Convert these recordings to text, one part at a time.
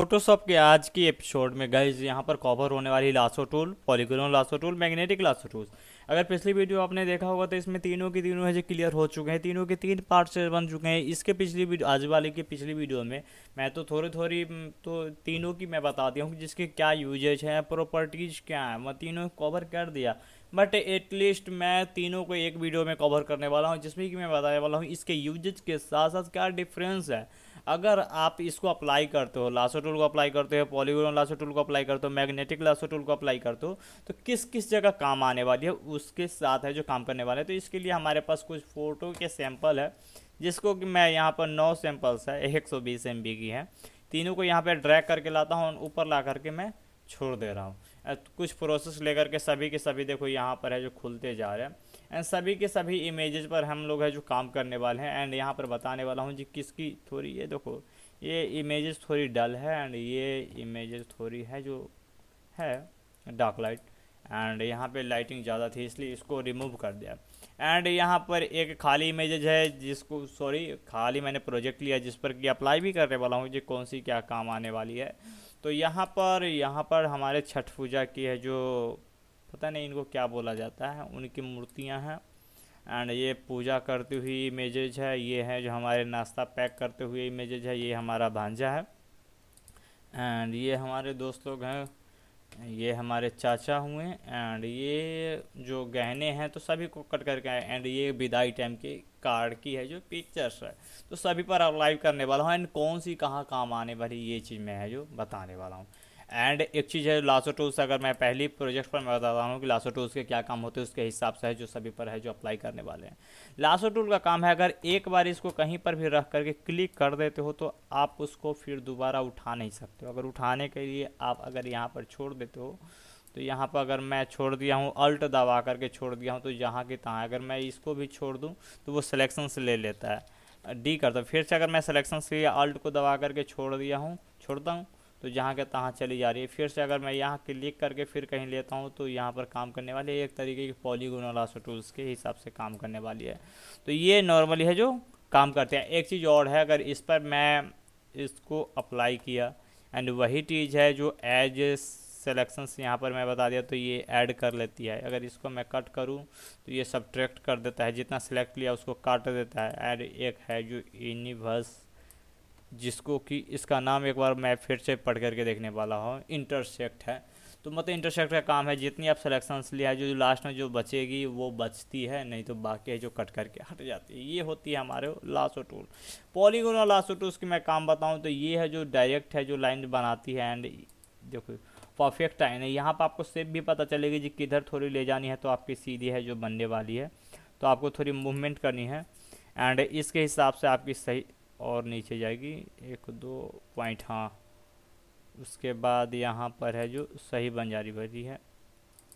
Photoshop के आज की एपिसोड में गाइज यहाँ पर कवर होने वाली lasso tool polygon lasso tool magnetic lasso tool अगर पिछली वीडियो आपने देखा होगा तो इसमें तीनों की तीनों है जो क्लियर हो चुके हैं तीनों के तीन पार्ट से बन चुके हैं इसके पिछली वीडियो आज वाली की पिछली वीडियो में मैं तो थोड़ी थोड़ी तो तीनों की मैं बताती हूँ जिसके क्या यूजेज हैं प्रॉपर्टीज़ क्या हैं मैं तीनों कवर कर दिया बट एटलीस्ट मैं तीनों को एक वीडियो में कवर करने वाला हूँ जिसमें कि मैं बताने वाला हूँ इसके यूजेज के साथ साथ क्या डिफरेंस है अगर आप इसको अप्लाई करते हो लासो टूल को अप्लाई करते हो पॉलीगोन लासो टूल को अप्लाई करते हो मैग्नेटिक लासो टूल को अप्लाई करते हो तो किस किस जगह काम आने वाली है उसके साथ है जो काम करने वाले हैं तो इसके लिए हमारे पास कुछ फ़ोटो के सैंपल है जिसको कि मैं यहाँ पर नौ सैंपल्स है एक सौ बीस एम बी की है तीनों को यहाँ पर ड्रैग करके लाता हूँ ऊपर ला करके मैं छोड़ दे रहा हूँ कुछ प्रोसेस लेकर के सभी के सभी देखो यहाँ पर है जो खुलते जा रहे हैं एंड सभी के सभी इमेजेस पर हम लोग है जो काम करने वाले हैं एंड यहाँ पर बताने वाला हूँ जी किसकी थोड़ी ये देखो ये इमेजेस थोड़ी डल है एंड ये इमेजेस थोड़ी है जो है डार्क लाइट एंड यहाँ पे लाइटिंग ज़्यादा थी इसलिए इसको रिमूव कर दिया एंड यहाँ पर एक खाली इमेजेज है जिसको सॉरी खाली मैंने प्रोजेक्ट लिया जिस पर कि अप्लाई भी करने वाला हूँ जी कौन सी क्या काम आने वाली है तो यहाँ पर यहाँ पर हमारे छठ पूजा की है जो पता नहीं इनको क्या बोला जाता है उनकी मूर्तियाँ हैं एंड ये पूजा करती हुई इमेजेज है ये है जो हमारे नाश्ता पैक करते हुए इमेजेज है ये हमारा भांजा है एंड ये हमारे दोस्त लोग हैं ये हमारे चाचा हुए एंड ये जो गहने हैं तो सभी को कट करके आए एंड ये विदाई टाइम के कार्ड की है जो पिक्चर्स है तो सभी पर लाइव करने वाला हूँ एंड कौन सी कहाँ काम आने वाली ये चीज़ मैं है जो बताने वाला हूँ एंड एक चीज़ है लासो टूल्स अगर मैं पहली प्रोजेक्ट पर मैं बता रहा हूँ कि लासो टूल्स के क्या काम होते हैं उसके हिसाब से है जो सभी पर है जो अप्लाई करने वाले हैं लासो टूल का काम है अगर एक बार इसको कहीं पर भी रख करके क्लिक कर देते हो तो आप उसको फिर दोबारा उठा नहीं सकते हो अगर उठाने के लिए आप अगर यहाँ पर छोड़ देते हो तो यहाँ पर अगर मैं छोड़ दिया हूँ अल्ट दबा करके छोड़ दिया हूँ तो यहाँ की तहाँ अगर मैं इसको भी छोड़ दूँ तो वो सिलेक्शन से ले लेता है डी करता फिर से अगर मैं सिलेक्शन से अल्ट को दबा करके छोड़ दिया हूँ छोड़ता हूँ तो जहाँ के तहाँ चली जा रही है फिर से अगर मैं यहाँ क्लिक करके फिर कहीं लेता हूँ तो यहाँ पर काम करने वाली है एक तरीके की पॉलीगोनल आसो टूल्स के हिसाब से काम करने वाली है तो ये नॉर्मली है जो काम करते हैं एक चीज़ और है अगर इस पर मैं इसको अप्लाई किया एंड वही चीज़ है जो एज सेलेक्शंस यहाँ पर मैं बता दिया तो ये ऐड कर लेती है अगर इसको मैं कट करूँ तो ये सब्ट्रैक्ट कर देता है जितना सेलेक्ट लिया उसको काट देता है एड एक है जो यूनिवर्स जिसको कि इसका नाम एक बार मैं फिर से पढ़ करके देखने वाला हूँ इंटरसेक्ट है तो मतलब इंटरसेक्ट का काम है जितनी आप सिलेक्शंस लिया है जो लास्ट में जो बचेगी वो बचती है नहीं तो बाकी है जो कट करके हट जाती है ये होती है हमारे लास्ट टूल पॉलीगोन और लास्ट टूल की मैं काम बताऊँ तो ये है जो डायरेक्ट है जो लाइन बनाती है एंड देखो परफेक्ट लाइन है यहाँ पर आपको सेप भी पता चलेगी जी किधर थोड़ी ले जानी है तो आपकी सीधी है जो बनने वाली है तो आपको थोड़ी मूवमेंट करनी है एंड इसके हिसाब से आपकी सही और नीचे जाएगी एक दो पॉइंट हाँ उसके बाद यहाँ पर है जो सही बन रही भरी है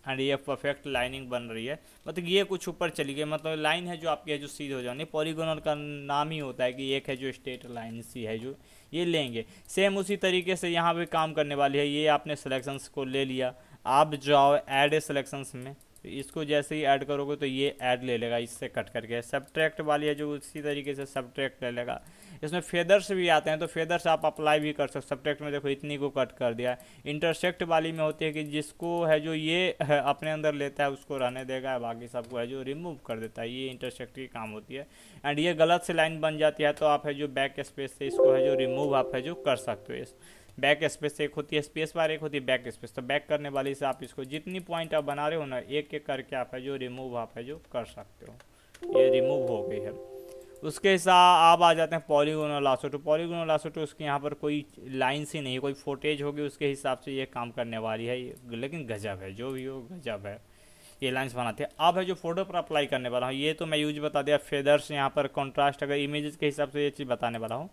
एंड ये परफेक्ट लाइनिंग बन रही है मतलब ये कुछ ऊपर चली गई मतलब लाइन है जो आपकी है जो सीधे हो जानी पॉलीगोनल का नाम ही होता है कि एक है जो स्टेट लाइन सी है जो ये लेंगे सेम उसी तरीके से यहाँ पे काम करने वाली है ये आपने सिलेक्शंस को ले लिया आप जाओ एड ए सिलेक्शंस में तो इसको जैसे ही ऐड करोगे तो ये ऐड ले लेगा इससे कट करके सब्ट्रैक्ट वाली है जो उसी तरीके से सब्ट्रैक्ट ले लेगा इसमें फेदर्स भी आते हैं तो फेदर्स आप अप्लाई भी कर सकते सब्ट्रैक्ट में देखो इतनी को कट कर दिया इंटरसेक्ट वाली में होती है कि जिसको है जो ये अपने अंदर लेता है उसको रहने देगा बाकी सबको है जो रिमूव कर देता है ये इंटरसेक्ट की काम होती है एंड ये गलत से लाइन बन जाती है तो आप है जो बैक स्पेस से इसको है जो रिमूव आप है जो कर सकते हो बैक स्पेस एक होती है स्पेस बार एक होती है बैक स्पेस तो बैक करने वाली से आप इसको जितनी पॉइंट आप बना रहे हो ना एक एक करके आप है जो रिमूव आप है जो कर सकते हो ये रिमूव हो गई है उसके साथ आप आ जाते हैं polygonal lasso tool tool polygonal lasso tool उसके यहाँ पर कोई लाइन्स ही नहीं कोई फोटेज होगी उसके हिसाब से ये काम करने वाली है लेकिन गजब है जो भी हो गजब है ये लाइन्स बनाते हैं अब है जो फोटो पर अप्लाई करने वाला हूँ ये तो मैं यूज बता दिया फेदर्स यहाँ पर कॉन्ट्रास्ट अगर इमेज के हिसाब से ये चीज़ बताने वाला हूँ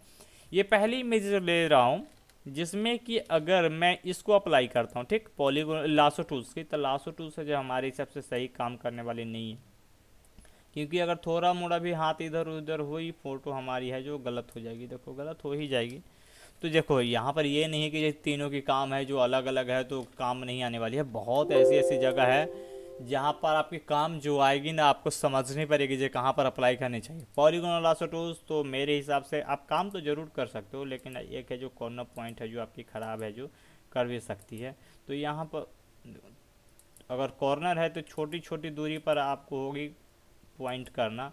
ये पहली इमेज ले रहा हूँ जिसमें कि अगर मैं इसको अप्लाई करता हूँ ठीक पॉलीगोन लासो टूल्स की तो लासो टूल्स है जो हमारे हिसाब से सही काम करने वाली नहीं है क्योंकि अगर थोड़ा मोड़ा भी हाथ इधर उधर हुई फ़ोटो हमारी है जो गलत हो जाएगी देखो गलत हो ही जाएगी तो देखो यहाँ पर ये नहीं है कि तीनों की काम है जो अलग अलग है तो काम नहीं आने वाली है बहुत ऐसी ऐसी जगह है जहाँ पर आपके काम जो आएगी ना आपको समझनी पड़ेगी जो कहाँ पर अप्लाई करनी चाहिए पॉलीगोनल आसोटोज तो मेरे हिसाब से आप काम तो ज़रूर कर सकते हो लेकिन एक है जो कॉर्नर पॉइंट है जो आपकी ख़राब है जो कर भी सकती है तो यहाँ पर अगर कॉर्नर है तो छोटी छोटी दूरी पर आपको होगी पॉइंट करना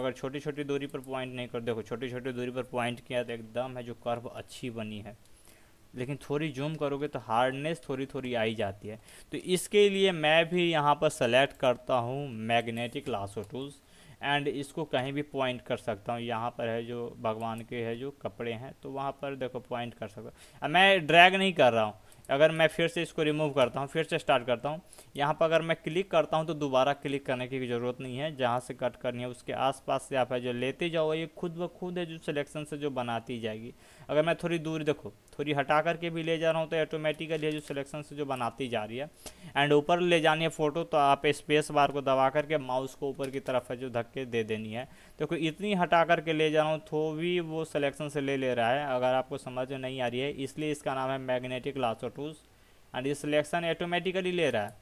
अगर छोटी छोटी दूरी पर पॉइंट नहीं कर देखो छोटी छोटी दूरी पर पॉइंट किया तो एकदम है जो कर्व अच्छी बनी है लेकिन थोड़ी जूम करोगे तो हार्डनेस थोड़ी थोड़ी आई जाती है तो इसके लिए मैं भी यहाँ पर सेलेक्ट करता हूँ मैग्नेटिक लासो टूल्स एंड इसको कहीं भी पॉइंट कर सकता हूँ यहाँ पर है जो भगवान के है जो कपड़े हैं तो वहाँ पर देखो पॉइंट कर सकता हूँ मैं ड्रैग नहीं कर रहा हूँ अगर मैं फिर से इसको रिमूव करता हूँ फिर से स्टार्ट करता हूँ यहाँ पर अगर मैं क्लिक करता हूँ तो दोबारा क्लिक करने की ज़रूरत नहीं है जहाँ से कट करनी है उसके आसपास से आप है जो लेते जाओ ये खुद ब खुद है जो सिलेक्शन से जो बनाती जाएगी अगर मैं थोड़ी दूर देखो थोड़ी हटा करके भी ले जा रहा हूँ तो ऑटोमेटिकली है जो सिलेक्शन से जो बनाती जा रही है एंड ऊपर ले जानी है फ़ोटो तो आप स्पेस बार को दबा करके माउस को ऊपर की तरफ है जो धक्के दे देनी है तो कोई इतनी हटा करके ले जा रहा हूँ तो भी वो सिलेक्शन से ले ले रहा है अगर आपको समझ नहीं आ रही है इसलिए इसका नाम है मैग्नेटिक लास्ट फोटोज़ एंड ये सिलेक्शन ऑटोमेटिकली ले रहा है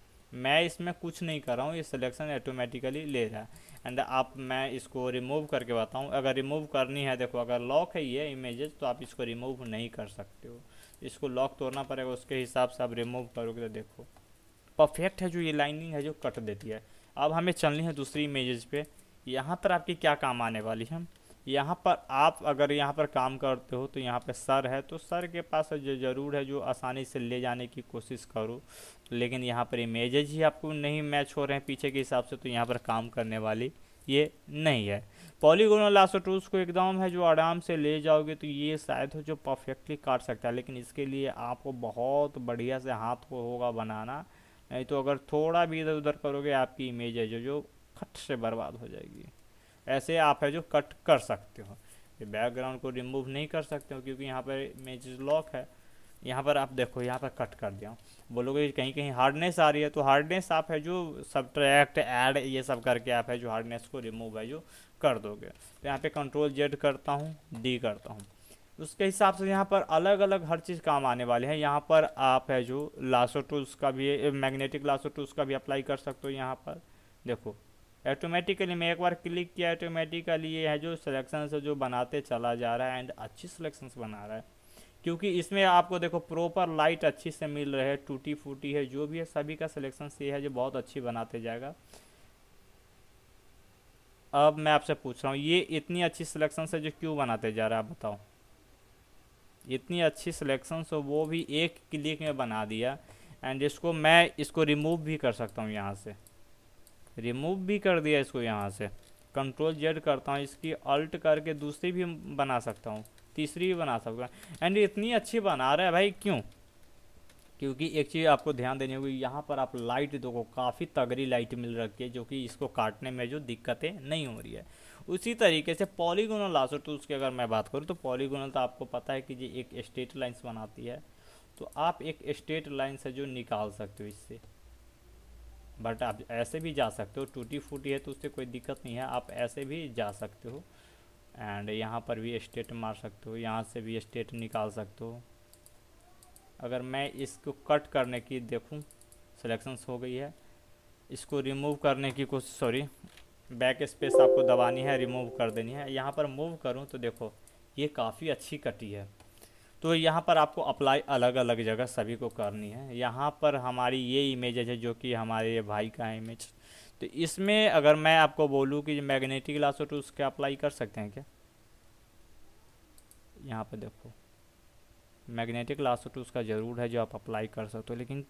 मैं इसमें कुछ नहीं कर रहा हूँ ये सिलेक्शन ऑटोमेटिकली ले रहा है एंड आप मैं इसको रिमूव करके बताऊँ अगर रिमूव करनी है देखो अगर लॉक है ये इमेजेस तो आप इसको रिमूव नहीं कर सकते हो इसको लॉक तोड़ना पड़ेगा उसके हिसाब से आप रिमूव करोगे तो देखो परफेक्ट है जो ये लाइनिंग है जो कट देती है अब हमें चलनी है दूसरी इमेजेस पे यहाँ पर आपकी क्या काम आने वाली है यहाँ पर आप अगर यहाँ पर काम करते हो तो यहाँ पर सर है तो सर के पास जो ज़रूर है जो आसानी से ले जाने की कोशिश करो लेकिन यहाँ पर इमेजेज ही आपको नहीं मैच हो रहे हैं पीछे के हिसाब से तो यहाँ पर काम करने वाली ये नहीं है पॉलीगोनल लासो टूल्स को एकदम है जो आराम से ले जाओगे तो ये शायद हो जो परफेक्टली काट सकता है लेकिन इसके लिए आपको बहुत बढ़िया से हाथ को होगा बनाना नहीं तो अगर थोड़ा भी इधर उधर करोगे आपकी इमेज है जो जो खट से बर्बाद हो जाएगी ऐसे आप है जो कट कर सकते हो ये बैकग्राउंड को रिमूव नहीं कर सकते हो क्योंकि यहाँ पर इमेज लॉक है यहाँ पर आप देखो यहाँ पर कट कर दिया बोलोगे कहीं कहीं हार्डनेस आ रही है तो हार्डनेस आप है जो सब ट्रैक्ट एड ये सब करके आप है जो हार्डनेस को रिमूव है जो कर दोगे तो यहाँ पे कंट्रोल जेड करता हूँ डी करता हूँ उसके हिसाब से यहाँ पर अलग अलग हर चीज़ काम आने वाले हैं यहाँ पर आप है जो लासो टूल्स का भी मैग्नेटिक लासो टूल्स का भी अप्लाई कर सकते हो यहाँ पर देखो ऑटोमेटिकली मैं एक बार क्लिक किया ऑटोमेटिकली ये है जो सिलेक्शंस जो बनाते चला जा रहा है एंड अच्छी सिलेक्शंस बना रहा है क्योंकि इसमें आपको देखो प्रॉपर लाइट अच्छी से मिल रहा है टूटी फूटी है जो भी है सभी का सिलेक्शन ये है जो बहुत अच्छी बनाते जाएगा अब मैं आपसे पूछ रहा हूँ ये इतनी अच्छी सिलेक्शन से जो क्यों बनाते जा रहा है आप बताओ इतनी अच्छी सिलेक्शन से वो भी एक क्लिक में बना दिया एंड इसको मैं इसको रिमूव भी कर सकता हूँ यहाँ से रिमूव भी कर दिया इसको यहाँ से कंट्रोल जेड करता हूँ इसकी अल्ट करके दूसरी भी बना सकता हूँ तीसरी भी बना सकता हूँ एंड इतनी अच्छी बना रहा है भाई क्यों क्योंकि एक चीज़ आपको ध्यान देनी होगी यहाँ पर आप लाइट देखो काफ़ी तगड़ी लाइट मिल रखी है जो कि इसको काटने में जो दिक्कतें नहीं हो रही है उसी तरीके से पॉलीगोनल लासो टूल्स की अगर मैं बात करूँ तो पॉलीगोनल तो आपको पता है कि ये एक स्ट्रेट लाइन्स बनाती है तो आप एक स्ट्रेट लाइन से जो निकाल सकते हो इससे बट आप ऐसे भी जा सकते हो टूटी फूटी है तो उससे कोई दिक्कत नहीं है आप ऐसे भी जा सकते हो एंड यहाँ पर भी स्टेट मार सकते हो यहाँ से भी स्टेट निकाल सकते हो अगर मैं इसको कट करने की देखूँ सिलेक्शंस हो गई है इसको रिमूव करने की कोशिश सॉरी बैक स्पेस आपको दबानी है रिमूव कर देनी है यहाँ पर मूव करूँ तो देखो ये काफ़ी अच्छी कटी है तो यहाँ पर आपको अप्लाई अलग अलग जगह सभी को करनी है यहाँ पर हमारी ये इमेज है जो कि हमारे भाई का इमेज तो इसमें अगर मैं आपको बोलूँ कि मैग्नेटिक ग्लास तो उसके अप्लाई कर सकते हैं क्या यहाँ पर देखो मैग्नेटिक लासोट उसका ज़रूर है जो आप अप्लाई कर सकते हो लेकिन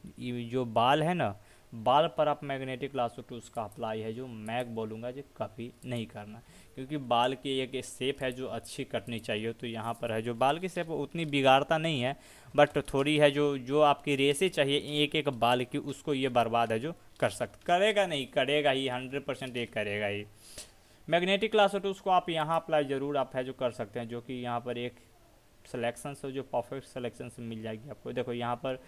जो बाल है ना बाल पर आप मैग्नेटिक लासो टूल्स का अप्लाई है जो मैग बोलूँगा जो कभी नहीं करना क्योंकि बाल की एक सेप है जो अच्छी कटनी चाहिए तो यहाँ पर है जो बाल की सेप उतनी बिगाड़ता नहीं है बट थोड़ी है जो जो आपकी रेसे चाहिए एक एक बाल की उसको ये बर्बाद है जो कर सक करेगा नहीं करेगा ही हंड्रेड परसेंट ये करेगा ही मैग्नेटिक लासो टूल्स को आप यहाँ अप्लाई ज़रूर आप है जो कर सकते हैं जो कि यहाँ पर एक सिलेक्शन से जो परफेक्ट सिलेक्शन से मिल जाएगी आपको देखो यहाँ पर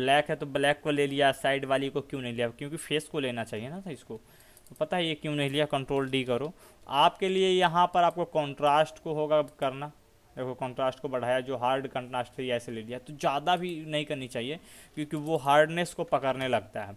ब्लैक है तो ब्लैक को ले लिया साइड वाली को क्यों नहीं लिया क्योंकि फेस को लेना चाहिए ना था इसको तो पता है ये क्यों नहीं लिया कंट्रोल डी करो आपके लिए यहाँ पर आपको कॉन्ट्रास्ट को होगा करना देखो कंट्रास्ट को बढ़ाया जो हार्ड कंट्रास्ट है ऐसे ले लिया तो ज़्यादा भी नहीं करनी चाहिए क्योंकि वो हार्डनेस को पकड़ने लगता है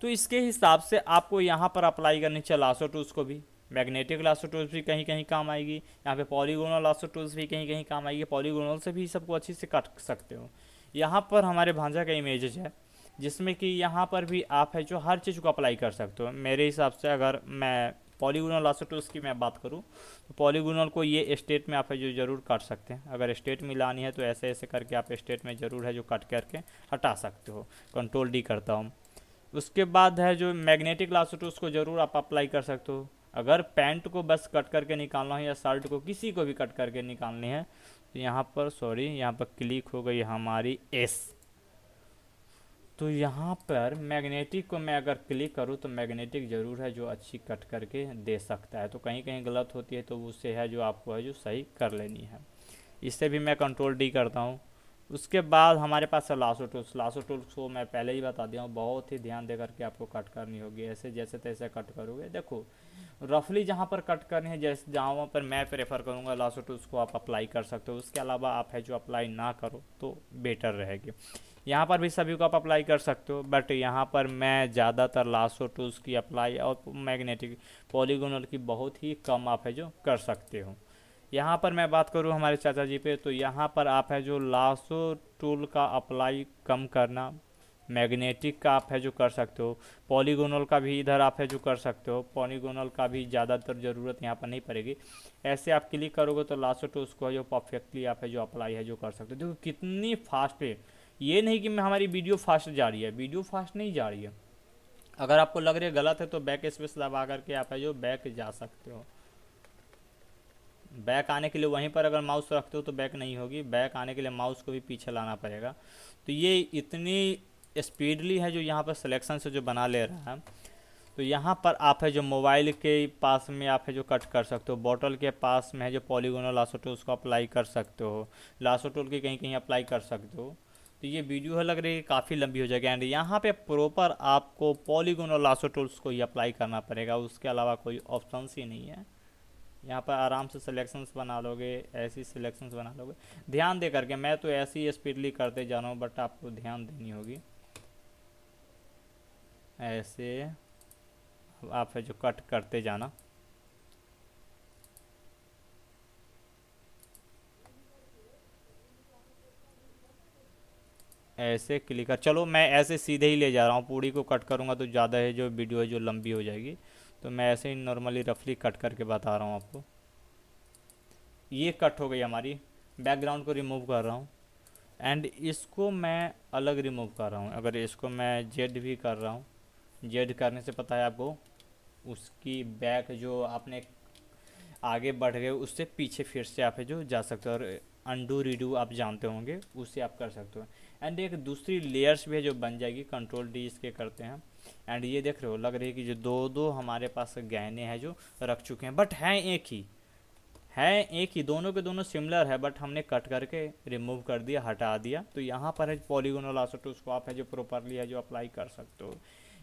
तो इसके हिसाब से आपको यहाँ पर अप्लाई करनी चाहिए लासो टूल्स को भी मैग्नेटिक लास्टोटोल्स भी कहीं कहीं काम आएगी यहाँ पे पॉलीगोनल लास्टो भी कहीं कहीं काम आएगी पॉलीगोनल से भी सबको अच्छे से काट सकते हो यहाँ पर हमारे भांजा का इमेजेज है जिसमें कि यहाँ पर भी आप है जो हर चीज़ को अप्लाई कर सकते हो मेरे हिसाब से अगर मैं पॉलीगोनल लास्टो की मैं बात करूँ तो पॉलीगोनल को ये स्टेट में आप है जो जरूर काट सकते हैं अगर स्टेट मिलानी है तो ऐसे ऐसे करके आप स्टेट में ज़रूर है जो कट करके हटा सकते हो कंट्रोल डी करता हूँ उसके बाद है जो मैग्नेटिक लास्टोटोल्स को ज़रूर आप अप्लाई कर सकते हो अगर पैंट को बस कट करके निकालना है या शर्ट को किसी को भी कट करके निकालनी है तो यहाँ पर सॉरी यहाँ पर क्लिक हो गई हमारी एस तो यहाँ पर मैग्नेटिक को मैं अगर क्लिक करूँ तो मैग्नेटिक ज़रूर है जो अच्छी कट करके दे सकता है तो कहीं कहीं गलत होती है तो उससे है जो आपको है जो सही कर लेनी है इससे भी मैं कंट्रोल डी करता हूँ उसके बाद हमारे पास है लासो टूल्स लासो टूल्स को मैं पहले ही बता दिया हूँ बहुत ही ध्यान दे करके आपको कट करनी होगी ऐसे जैसे तैसे कट करोगे देखो रफली जहाँ पर कट करनी है जैसे जहाँ वहाँ पर मैं प्रेफर करूँगा लासो टूल्स को आप अप्लाई कर सकते हो उसके अलावा आप है जो अप्लाई ना करो तो बेटर रहेगी यहाँ पर भी सभी को आप अप्लाई कर सकते हो बट यहाँ पर मैं ज़्यादातर लासो टूल्स की अप्लाई और मैग्नेटिक पॉलीगोनल की बहुत ही कम आप है जो कर सकते हो यहाँ पर मैं बात करूँ हमारे चाचा जी पे तो यहाँ पर आप है जो लासो टूल का अप्लाई कम करना मैग्नेटिक का आप है जो कर सकते हो पॉलीगोनल का भी इधर आप है जो कर सकते हो पॉलीगोनल का भी ज़्यादातर ज़रूरत यहाँ पर नहीं पड़ेगी ऐसे आप क्लिक करोगे तो लास्ट टू उसको है जो परफेक्टली आप है जो अप्लाई है जो कर सकते हो देखो कितनी फास्ट है ये नहीं कि हमारी वीडियो फास्ट जा रही है वीडियो फास्ट नहीं जा रही है अगर आपको लग रही है गलत है तो बैक स्पेस दबा करके आप है जो बैक जा सकते हो बैक आने के लिए वहीं पर अगर माउस रखते हो तो बैक नहीं होगी बैक आने के लिए माउस को भी पीछे लाना पड़ेगा तो ये इतनी स्पीडली है जो यहाँ पर सिलेक्शन से जो बना ले रहा है तो यहाँ पर आप है जो मोबाइल के पास में आप है जो कट कर सकते हो बॉटल के पास में है जो पॉलीगोनल टूल उसको अप्लाई कर सकते हो लासो टूल की कहीं कहीं अप्लाई कर सकते हो तो ये वीडियो है लग रही है काफ़ी लंबी हो जाएगी एंड यहाँ पे प्रॉपर आपको पॉलीगोन और लासो टूल्स को ही अप्लाई करना पड़ेगा उसके अलावा कोई ऑप्शन ही नहीं है यहाँ पर आराम से सिलेक्शंस बना लोगे ऐसी सिलेक्शंस बना लोगे ध्यान दे करके मैं तो ऐसी स्पीडली करते जा रहा हूँ बट आपको ध्यान देनी होगी ऐसे आप जो कट करते जाना ऐसे क्लिक कर चलो मैं ऐसे सीधे ही ले जा रहा हूँ पूरी को कट करूँगा तो ज़्यादा है जो वीडियो है जो लंबी हो जाएगी तो मैं ऐसे ही नॉर्मली रफली कट करके बता रहा हूँ आपको ये कट हो गई हमारी बैकग्राउंड को रिमूव कर रहा हूँ एंड इसको मैं अलग रिमूव कर रहा हूँ अगर इसको मैं जेड भी कर रहा हूँ जेड करने से पता है आपको उसकी बैक जो आपने आगे बढ़ गए उससे पीछे फिर से आप जो जा सकते हो और अंडू रीडू आप जानते होंगे उससे आप कर सकते हो एंड एक दूसरी लेयर्स भी है जो बन जाएगी कंट्रोल डी इसके करते हैं एंड ये देख रहे हो लग रही है कि जो दो दो हमारे पास गहने हैं जो रख चुके हैं बट हैं एक ही है एक ही दोनों के दोनों सिमिलर है बट हमने कट करके रिमूव कर दिया हटा दिया तो यहाँ पर है पॉलीगोनल आसोटो उसको आप है जो प्रॉपरली है जो अप्लाई कर सकते हो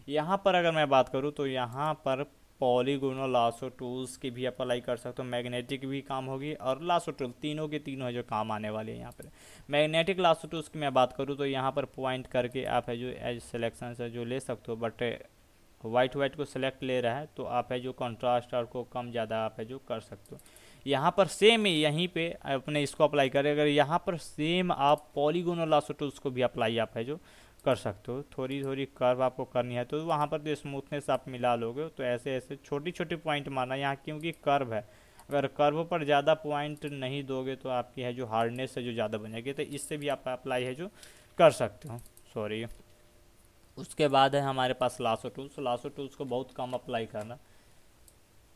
यहाँ पर अगर मैं बात करूँ तो यहाँ पर पॉलीगोनल लासो टूल्स की भी अप्लाई कर सकते हो मैग्नेटिक भी काम होगी और लासो टूल तीनों के तीनों है जो काम आने वाले हैं यहाँ पर मैग्नेटिक लासो टूल्स की मैं बात करूँ तो यहाँ पर पॉइंट करके आप है जो एज सेलेक्शन से जो ले सकते हो बट वाइट वाइट को सेलेक्ट ले रहा है तो आप है जो कॉन्ट्रास्ट और को कम ज़्यादा आप है जो कर सकते हो यहाँ पर सेम यहीं पे अपने इसको अप्लाई करें अगर यहाँ पर सेम आप पॉलीगोनल लासो टूल्स को भी अप्लाई आप है जो कर सकते हो थोड़ी थोड़ी कर्व आपको करनी है तो वहाँ पर जो स्मूथनेस आप मिला लोगे तो ऐसे ऐसे छोटी छोटी पॉइंट मारना यहाँ क्योंकि कर्व है अगर कर्व पर ज़्यादा पॉइंट नहीं दोगे तो आपकी है जो हार्डनेस है जो ज़्यादा बन जाएगी तो इससे भी आप अप्लाई है जो कर सकते हो सॉरी उसके बाद है हमारे पास लासो टूल्स लासो टूल्स को बहुत कम अप्लाई करना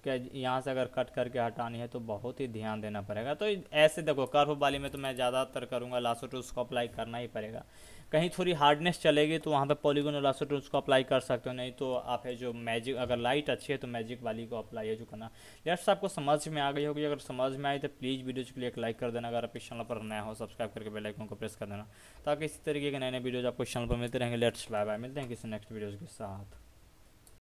कि यहाँ से अगर कट करके हटानी है तो बहुत ही ध्यान देना पड़ेगा तो ऐसे देखो कर्व वाली में तो मैं ज़्यादातर करूँगा लासो टूल्स को अप्लाई करना ही पड़ेगा कहीं थोड़ी हार्डनेस चलेगी तो वहाँ पे पॉलीगोन और लासो टूल्स को अप्लाई कर सकते हो नहीं तो आप है जो मैजिक अगर लाइट अच्छी है तो मैजिक वाली को अप्लाई है जो करना यस आपको समझ में आ गई होगी अगर समझ में आई तो प्लीज़ वीडियो के लिए एक लाइक कर देना अगर आप इस चैनल पर नया हो सब्सक्राइब करके बेलाइकन को प्रेस कर देना ताकि इसी तरीके के नए नए वीडियोज आपको चैनल पर मिलते रहेंगे लेट्स बाय बाय मिलते हैं किसी नेक्स्ट वीडियोज़ के साथ